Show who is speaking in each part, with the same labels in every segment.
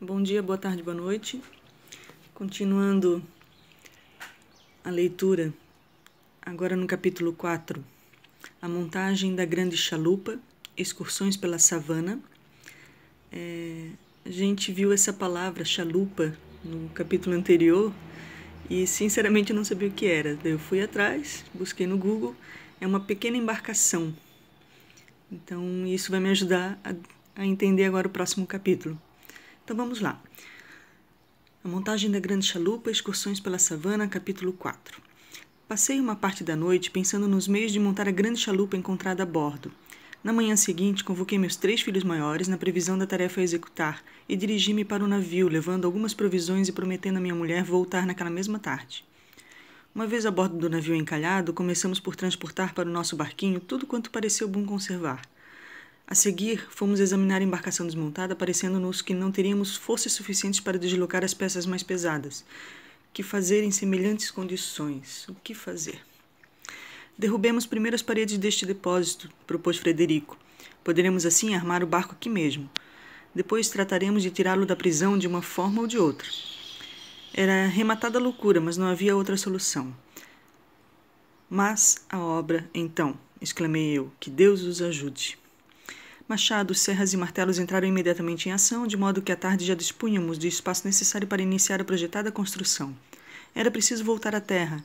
Speaker 1: Bom dia, boa tarde, boa noite. Continuando a leitura, agora no capítulo 4, a montagem da grande chalupa, excursões pela savana. É, a gente viu essa palavra chalupa no capítulo anterior e sinceramente eu não sabia o que era. Eu fui atrás, busquei no Google, é uma pequena embarcação. Então isso vai me ajudar a, a entender agora o próximo capítulo. Então vamos lá. A montagem da Grande Chalupa, Excursões pela Savana, capítulo 4. Passei uma parte da noite pensando nos meios de montar a grande chalupa encontrada a bordo. Na manhã seguinte, convoquei meus três filhos maiores na previsão da tarefa a executar e dirigi-me para o navio, levando algumas provisões e prometendo a minha mulher voltar naquela mesma tarde. Uma vez a bordo do navio encalhado, começamos por transportar para o nosso barquinho tudo quanto pareceu bom conservar. A seguir, fomos examinar a embarcação desmontada, parecendo-nos que não teríamos forças suficientes para deslocar as peças mais pesadas. Que fazer em semelhantes condições? O que fazer? Derrubemos primeiro as paredes deste depósito, propôs Frederico. Poderemos assim armar o barco aqui mesmo. Depois trataremos de tirá-lo da prisão de uma forma ou de outra. Era rematada a loucura, mas não havia outra solução. Mas a obra, então, exclamei eu, que Deus os ajude. Machados, serras e martelos entraram imediatamente em ação, de modo que à tarde já dispunhamos do espaço necessário para iniciar a projetada construção. Era preciso voltar à terra.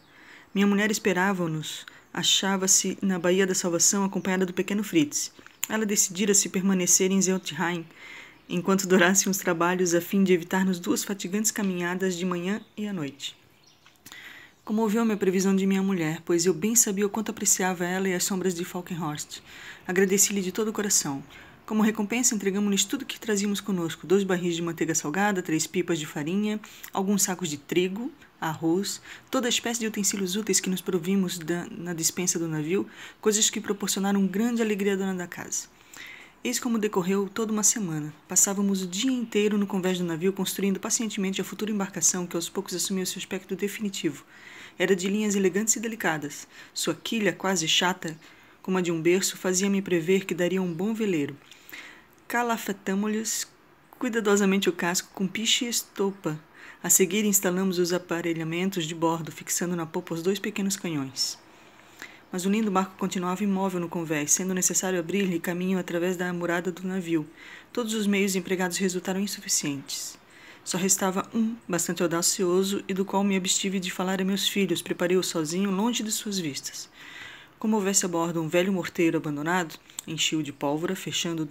Speaker 1: Minha mulher esperava-nos. Achava-se na Baía da Salvação, acompanhada do pequeno Fritz. Ela decidira se permanecer em Zeltheim, enquanto durassem os trabalhos a fim de evitar-nos duas fatigantes caminhadas de manhã e à noite. Comoveu-me a previsão de minha mulher, pois eu bem sabia o quanto apreciava ela e as sombras de Falkenhorst. Agradeci-lhe de todo o coração. Como recompensa, entregamos-lhes tudo que trazíamos conosco: dois barris de manteiga salgada, três pipas de farinha, alguns sacos de trigo, arroz, toda a espécie de utensílios úteis que nos provimos da, na dispensa do navio, coisas que proporcionaram grande alegria à dona da casa. Eis como decorreu toda uma semana. Passávamos o dia inteiro no convés do navio, construindo pacientemente a futura embarcação que aos poucos assumiu seu aspecto definitivo era de linhas elegantes e delicadas. Sua quilha, quase chata, como a de um berço, fazia-me prever que daria um bom veleiro. calafetamos lhes cuidadosamente o casco com piche e estopa. A seguir, instalamos os aparelhamentos de bordo, fixando na popa os dois pequenos canhões. Mas o lindo barco continuava imóvel no convés, sendo necessário abrir-lhe caminho através da murada do navio. Todos os meios empregados resultaram insuficientes. Só restava um, bastante audacioso e do qual me abstive de falar a meus filhos, preparei-o sozinho, longe de suas vistas. Como houvesse a bordo um velho morteiro abandonado, enchi-o de pólvora, fechando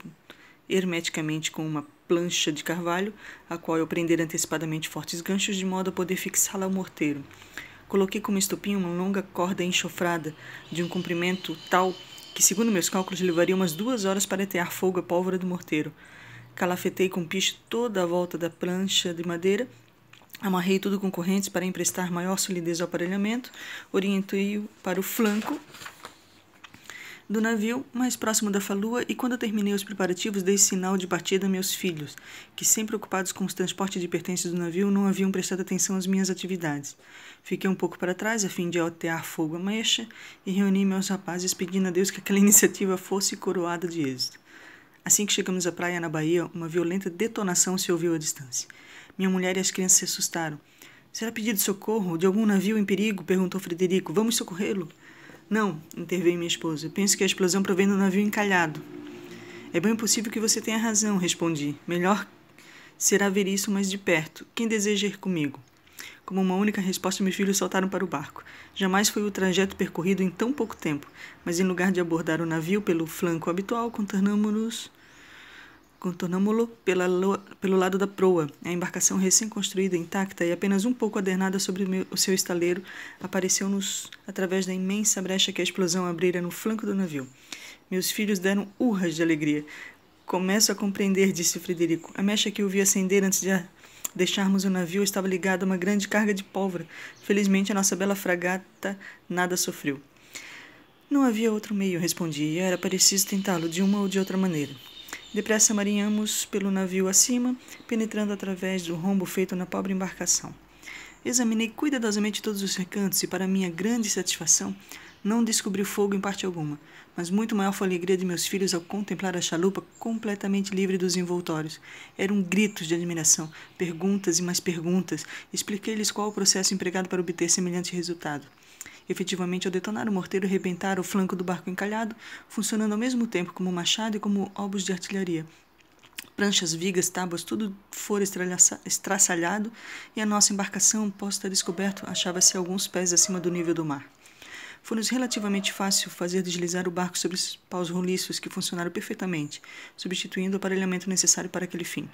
Speaker 1: hermeticamente com uma plancha de carvalho, a qual eu prender antecipadamente fortes ganchos de modo a poder fixá-la ao morteiro. Coloquei como estopim uma longa corda enxofrada, de um comprimento tal que, segundo meus cálculos, levaria umas duas horas para atear fogo à pólvora do morteiro. Calafetei com piche toda a volta da prancha de madeira, amarrei tudo com correntes para emprestar maior solidez ao aparelhamento, orientei-o para o flanco do navio, mais próximo da falua, e quando terminei os preparativos, dei sinal de partida a meus filhos, que, sempre ocupados com o transporte de pertences do navio, não haviam prestado atenção às minhas atividades. Fiquei um pouco para trás, a fim de altear fogo à mecha, e reuni meus rapazes pedindo a Deus que aquela iniciativa fosse coroada de êxito. Assim que chegamos à praia na Bahia, uma violenta detonação se ouviu à distância. Minha mulher e as crianças se assustaram. Será pedido socorro? De algum navio em perigo? perguntou Frederico. Vamos socorrê-lo? Não, interveio minha esposa. Penso que a explosão provém do navio encalhado. É bem possível que você tenha razão, respondi. Melhor será ver isso mais de perto. Quem deseja ir comigo? Como uma única resposta, meus filhos saltaram para o barco. Jamais foi o trajeto percorrido em tão pouco tempo, mas em lugar de abordar o navio pelo flanco habitual, contornamos-nos contornámo-lo pelo lado da proa. A embarcação recém-construída, intacta e apenas um pouco adernada sobre o, meu, o seu estaleiro, apareceu-nos através da imensa brecha que a explosão abrira no flanco do navio. Meus filhos deram urras de alegria. Começo a compreender, disse Frederico. A mecha que eu vi acender antes de, a, deixarmos o navio estava ligado a uma grande carga de pólvora. Felizmente, a nossa bela fragata nada sofreu. Não havia outro meio, respondi, era preciso tentá-lo de uma ou de outra maneira. Depressa marinhamos pelo navio acima, penetrando através do rombo feito na pobre embarcação. Examinei cuidadosamente todos os recantos e, para minha grande satisfação, não descobri fogo em parte alguma, mas muito maior foi a alegria de meus filhos ao contemplar a chalupa completamente livre dos envoltórios. Eram gritos de admiração, perguntas e mais perguntas. Expliquei-lhes qual o processo empregado para obter semelhante resultado. Efetivamente, ao detonar o morteiro, rebentar o flanco do barco encalhado, funcionando ao mesmo tempo como machado e como obus de artilharia. Pranchas, vigas, tábuas, tudo fora estraçalhado e a nossa embarcação, posta a descoberto, achava-se alguns pés acima do nível do mar. Foi-nos relativamente fácil fazer deslizar o barco sobre os paus roliços que funcionaram perfeitamente, substituindo o aparelhamento necessário para aquele fim.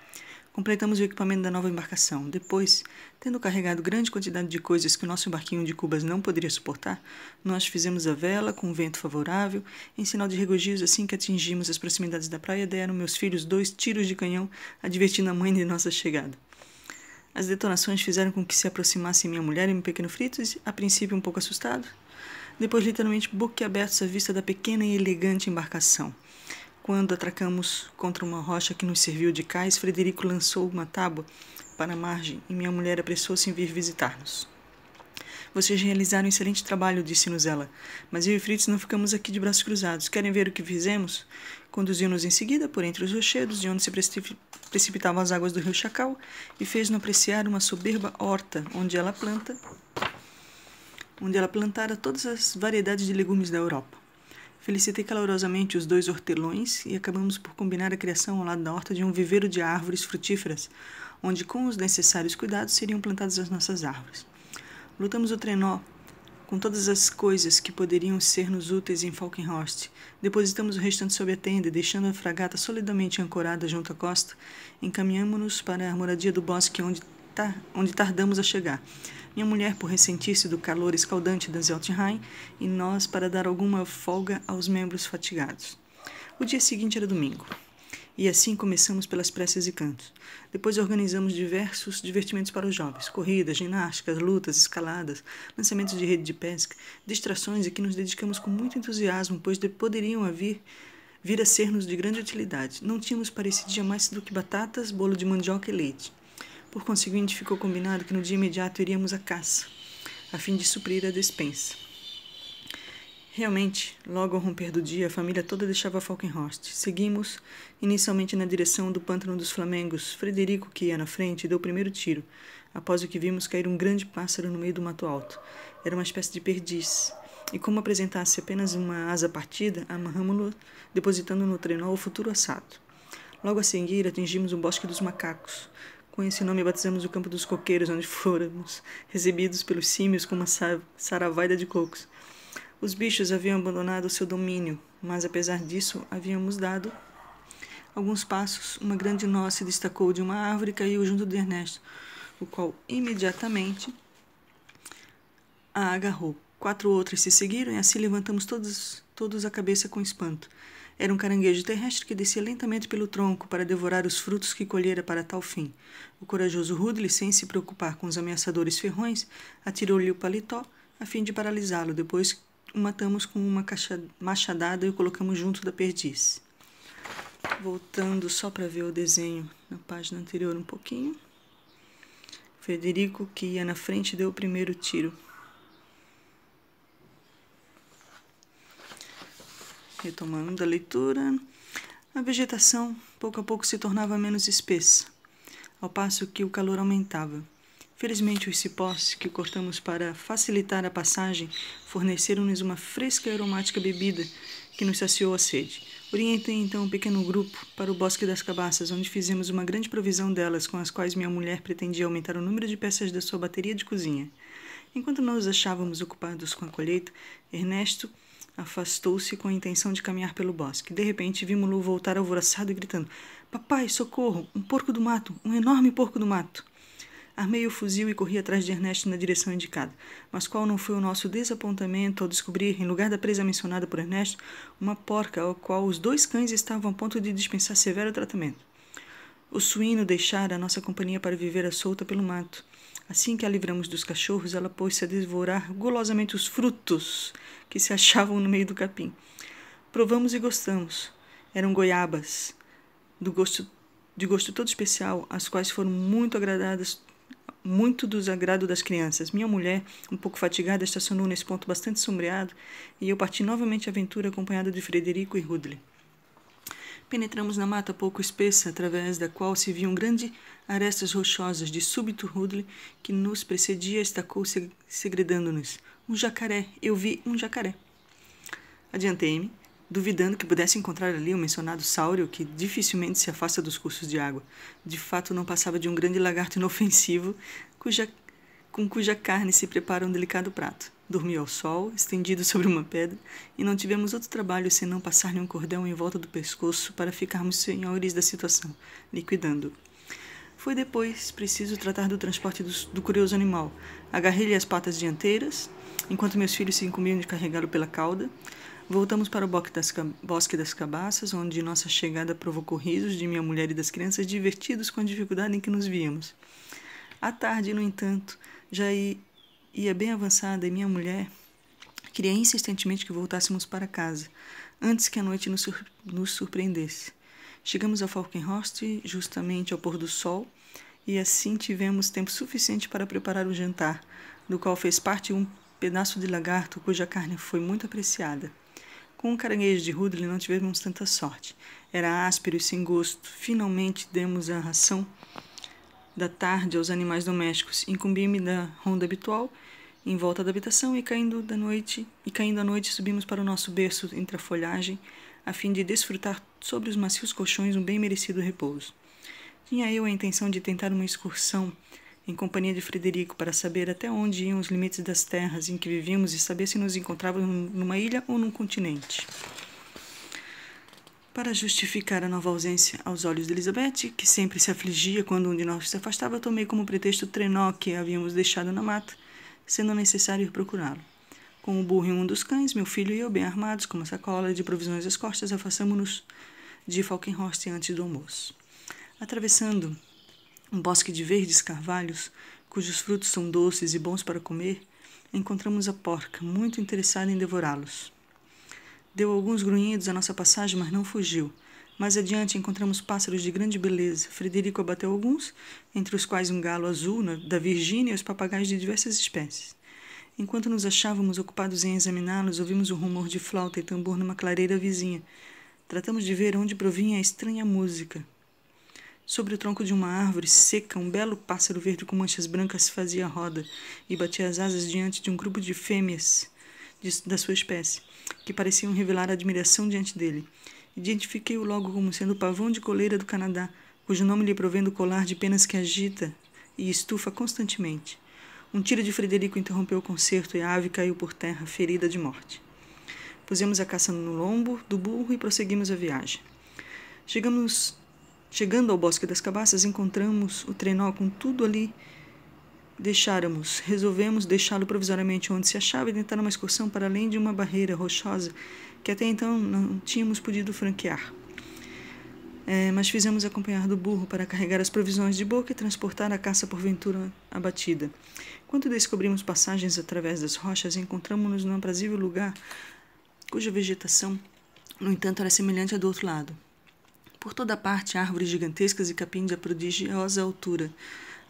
Speaker 1: Completamos o equipamento da nova embarcação. Depois, tendo carregado grande quantidade de coisas que o nosso barquinho de cubas não poderia suportar, nós fizemos a vela com um vento favorável. Em sinal de regozijos, assim que atingimos as proximidades da praia, deram meus filhos dois tiros de canhão, advertindo a mãe de nossa chegada. As detonações fizeram com que se aproximassem minha mulher e meu pequeno Fritos, a princípio um pouco assustado, depois literalmente boquiabertos à vista da pequena e elegante embarcação. Quando atracamos contra uma rocha que nos serviu de cais, Frederico lançou uma tábua para a margem e minha mulher apressou-se em vir visitar-nos. Vocês realizaram um excelente trabalho, disse-nos ela, mas eu e Fritz não ficamos aqui de braços cruzados. Querem ver o que fizemos? Conduziu-nos em seguida por entre os rochedos, de onde se precipitavam as águas do rio Chacal, e fez-nos apreciar uma soberba horta, onde ela planta onde ela plantara todas as variedades de legumes da Europa. Felicitei calorosamente os dois hortelões e acabamos por combinar a criação ao lado da horta de um viveiro de árvores frutíferas, onde, com os necessários cuidados, seriam plantadas as nossas árvores. Lutamos o trenó com todas as coisas que poderiam ser-nos úteis em Falkenhorst. Depositamos o restante sob a tenda e, deixando a fragata solidamente ancorada junto à costa, encaminhamos-nos para a moradia do bosque onde, onde tardamos a chegar minha mulher por ressentir-se do calor escaldante da Zeltenheim e nós para dar alguma folga aos membros fatigados. O dia seguinte era domingo. E assim começamos pelas preces e cantos. Depois organizamos diversos divertimentos para os jovens: corridas, ginásticas, lutas, escaladas, lançamentos de rede de pesca, distrações a que nos dedicamos com muito entusiasmo, pois poderiam haver vir a ser-nos de grande utilidade. Não tínhamos para esse dia mais do que batatas, bolo de mandioca e leite. Por conseguinte, ficou combinado que no dia imediato iríamos à caça, a fim de suprir a despensa. Realmente, logo ao romper do dia, a família toda deixava Falkenhorst. Seguimos, inicialmente na direção do pântano dos Flamengos. Frederico, que ia na frente, deu o primeiro tiro, após o que vimos cair um grande pássaro no meio do mato alto. Era uma espécie de perdiz. E como apresentasse apenas uma asa partida, amarramos-no, depositando no trenó o futuro assado. Logo a seguir, atingimos o bosque dos macacos. Com esse nome batizamos o campo dos coqueiros, onde fôramos recebidos pelos símios com uma saravaida de cocos. Os bichos haviam abandonado seu domínio, mas apesar disso, havíamos dado alguns passos. Uma grande noz se destacou de uma árvore e caiu junto de Ernesto, o qual imediatamente a agarrou. Quatro outras se seguiram e assim levantamos todos, todos a cabeça com espanto. Era um caranguejo terrestre que descia lentamente pelo tronco para devorar os frutos que colhera para tal fim. O corajoso Rudley, sem se preocupar com os ameaçadores ferrões, atirou-lhe o paletó a fim de paralisá-lo. Depois o matamos com uma machadada e o colocamos junto da perdiz. Voltando só para ver o desenho na página anterior um pouquinho. Federico, que ia na frente, deu o primeiro tiro. Retomando a leitura, a vegetação pouco a pouco se tornava menos espessa, ao passo que o calor aumentava. Felizmente, os cipós que cortamos para facilitar a passagem forneceram-nos uma fresca e aromática bebida que nos saciou a sede. Orientei então um pequeno grupo para o Bosque das Cabaças, onde fizemos uma grande provisão delas, com as quais minha mulher pretendia aumentar o número de peças da sua bateria de cozinha. Enquanto nós achávamos ocupados com a colheita, Ernesto Afastou-se com a intenção de caminhar pelo bosque. De repente, vi Lu voltar alvoroçado e gritando: Papai, socorro! Um porco do mato! Um enorme porco do mato! Armei o fuzil e corri atrás de Ernesto na direção indicada. Mas qual não foi o nosso desapontamento ao descobrir, em lugar da presa mencionada por Ernesto, uma porca ao qual os dois cães estavam a ponto de dispensar severo tratamento. O suíno deixara a nossa companhia para viver à solta pelo mato. Assim que a livramos dos cachorros, ela pôs-se a devorar gulosamente os frutos que se achavam no meio do capim. Provamos e gostamos. Eram goiabas, do gosto, de gosto todo especial, as quais foram muito agradadas muito do agrado das crianças. Minha mulher, um pouco fatigada, estacionou nesse ponto bastante sombreado e eu parti novamente à aventura acompanhada de Frederico e Rudley. Penetramos na mata pouco espessa, através da qual se viam grandes arestas rochosas. De súbito, Rudley, que nos precedia, estacou segredando-nos. Um jacaré. Eu vi um jacaré. Adiantei-me, duvidando que pudesse encontrar ali o mencionado saureo, que dificilmente se afasta dos cursos de água. De fato, não passava de um grande lagarto inofensivo, cuja com cuja carne se prepara um delicado prato. Dormiu ao sol, estendido sobre uma pedra, e não tivemos outro trabalho senão passar-lhe um cordão em volta do pescoço para ficarmos senhores da situação, liquidando. Foi depois preciso tratar do transporte do, do curioso animal. Agarrei-lhe as patas dianteiras, enquanto meus filhos se incumbiam de carregá-lo pela cauda. Voltamos para o das, Bosque das Cabaças, onde nossa chegada provocou risos de minha mulher e das crianças, divertidos com a dificuldade em que nos víamos. À tarde, no entanto, já ia bem avançada e minha mulher queria insistentemente que voltássemos para casa, antes que a noite nos, nos surpreendesse. Chegamos ao Falkenhorst justamente ao pôr do sol e assim tivemos tempo suficiente para preparar o jantar, do qual fez parte um pedaço de lagarto cuja carne foi muito apreciada. Com o caranguejo de Rudley não tivemos tanta sorte. Era áspero e sem gosto. Finalmente demos a ração da tarde aos animais domésticos, incumbi-me da ronda habitual em volta da habitação e caindo da noite, e caindo à noite subimos para o nosso berço entre a folhagem, a fim de desfrutar sobre os macios colchões um bem merecido repouso. Tinha eu a intenção de tentar uma excursão em companhia de Frederico para saber até onde iam os limites das terras em que vivíamos e saber se nos encontrávamos numa ilha ou num continente. Para justificar a nova ausência aos olhos de Elizabeth, que sempre se afligia quando um de nós se afastava, tomei como pretexto o trenó que havíamos deixado na mata, sendo necessário ir procurá-lo. Com o burro e um dos cães, meu filho e eu, bem armados, com uma sacola de provisões às costas, afastamos-nos de Falkenhorst antes do almoço. Atravessando um bosque de verdes carvalhos, cujos frutos são doces e bons para comer, encontramos a porca, muito interessada em devorá-los. Deu alguns grunhidos à nossa passagem, mas não fugiu. Mais adiante encontramos pássaros de grande beleza. Frederico abateu alguns, entre os quais um galo azul da Virgínia e os papagaios de diversas espécies. Enquanto nos achávamos ocupados em examiná-los, ouvimos o rumor de flauta e tambor numa clareira vizinha. Tratamos de ver onde provinha a estranha música. Sobre o tronco de uma árvore seca, um belo pássaro verde com manchas brancas fazia roda e batia as asas diante de um grupo de fêmeas de, da sua espécie, que pareciam revelar admiração diante dele. Identifiquei-o logo como sendo o pavão de coleira do Canadá, cujo nome lhe provém do colar de penas que agita e estufa constantemente. Um tiro de Frederico interrompeu o concerto e a ave caiu por terra, ferida de morte. Pusemos a caça no lombo do burro e prosseguimos a viagem. Chegamos, chegando ao Bosque das Cabaças, encontramos o trenó com tudo ali deixáramos, resolvemos deixá-lo provisoriamente onde se achava e tentar uma excursão para além de uma barreira rochosa que até então não tínhamos podido franquear. É, mas fizemos acompanhar do burro para carregar as provisões de boca e transportar a caça porventura abatida. Quando descobrimos passagens através das rochas, encontramos-nos num aprazível lugar cuja vegetação, no entanto, era semelhante à do outro lado. Por toda parte, árvores gigantescas e capim de prodigiosa altura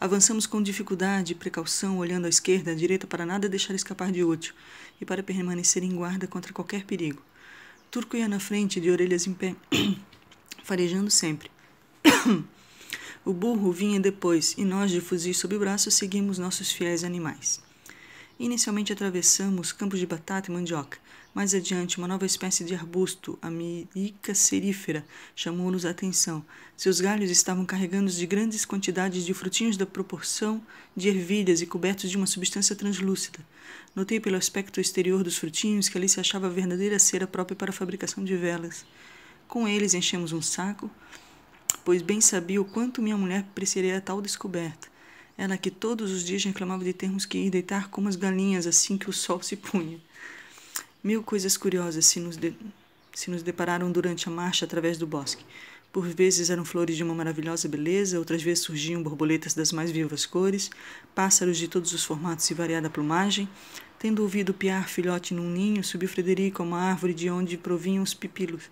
Speaker 1: Avançamos com dificuldade e precaução, olhando à esquerda à direita para nada deixar escapar de útil e para permanecer em guarda contra qualquer perigo. Turco ia na frente, de orelhas em pé, farejando sempre. o burro vinha depois e nós, de fuzis sob o braço, seguimos nossos fiéis animais. Inicialmente atravessamos campos de batata e mandioca. Mais adiante, uma nova espécie de arbusto, a mirica serífera, chamou-nos a atenção. Seus galhos estavam carregados de grandes quantidades de frutinhos da proporção de ervilhas e cobertos de uma substância translúcida. Notei pelo aspecto exterior dos frutinhos que ali se achava a verdadeira cera própria para a fabricação de velas. Com eles enchemos um saco, pois bem sabia o quanto minha mulher apreciaria tal descoberta. Ela que todos os dias reclamava de termos que ir deitar como as galinhas assim que o sol se punha. Mil coisas curiosas se nos, de... se nos depararam durante a marcha através do bosque. Por vezes eram flores de uma maravilhosa beleza, outras vezes surgiam borboletas das mais vivas cores, pássaros de todos os formatos e variada plumagem. Tendo ouvido piar filhote num ninho, subiu Frederico a uma árvore de onde provinham os pipilos,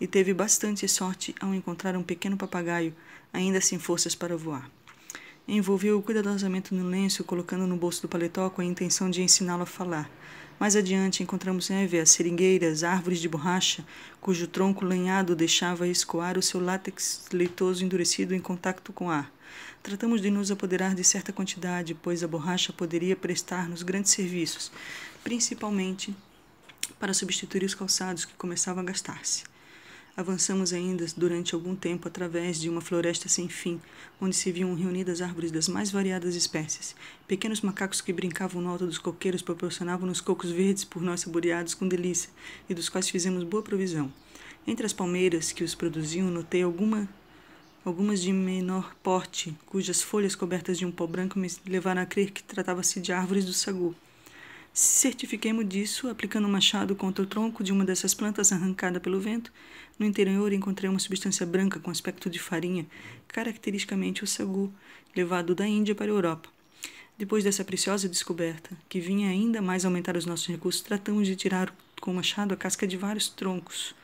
Speaker 1: e teve bastante sorte ao encontrar um pequeno papagaio, ainda sem forças para voar. Envolveu-o cuidadosamente no lenço, colocando no bolso do paletó com a intenção de ensiná-lo a falar. Mais adiante encontramos neve, as seringueiras, árvores de borracha, cujo tronco lenhado deixava escoar o seu látex leitoso endurecido em contato com ar. Tratamos de nos apoderar de certa quantidade, pois a borracha poderia prestar-nos grandes serviços, principalmente para substituir os calçados que começavam a gastar-se. Avançamos ainda durante algum tempo através de uma floresta sem fim, onde se viam reunidas árvores das mais variadas espécies. Pequenos macacos que brincavam no alto dos coqueiros proporcionavam-nos cocos verdes por nós saboreados com delícia, e dos quais fizemos boa provisão. Entre as palmeiras que os produziam, notei alguma, algumas de menor porte, cujas folhas cobertas de um pó branco me levaram a crer que tratava-se de árvores do sagu. Certifiquemos disso aplicando um machado contra o tronco de uma dessas plantas arrancada pelo vento. No interior encontrei uma substância branca com aspecto de farinha, caracteristicamente o sagu, levado da Índia para a Europa. Depois dessa preciosa descoberta, que vinha ainda mais aumentar os nossos recursos, tratamos de tirar com o machado a casca de vários troncos,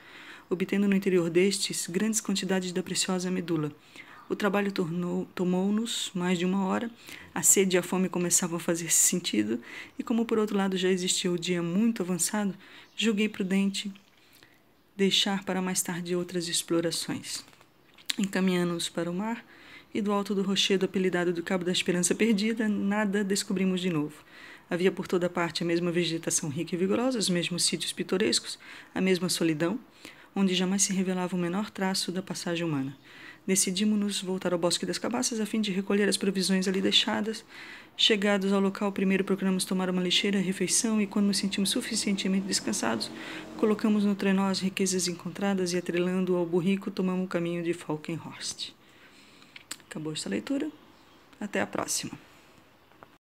Speaker 1: obtendo no interior destes grandes quantidades da preciosa medula. O trabalho tomou-nos mais de uma hora, a sede e a fome começavam a fazer sentido, e como por outro lado já existia o dia muito avançado, julguei prudente deixar para mais tarde outras explorações. Encaminhamos-nos para o mar, e do alto do rochedo apelidado do Cabo da Esperança Perdida, nada descobrimos de novo. Havia por toda parte a mesma vegetação rica e vigorosa, os mesmos sítios pitorescos, a mesma solidão, onde jamais se revelava o menor traço da passagem humana. Decidimos-nos voltar ao Bosque das Cabaças a fim de recolher as provisões ali deixadas. Chegados ao local, primeiro procuramos tomar uma ligeira refeição e, quando nos sentimos suficientemente descansados, colocamos no trenó as riquezas encontradas e, atrelando ao burrico, tomamos o caminho de Falkenhorst. Acabou esta leitura. Até a próxima.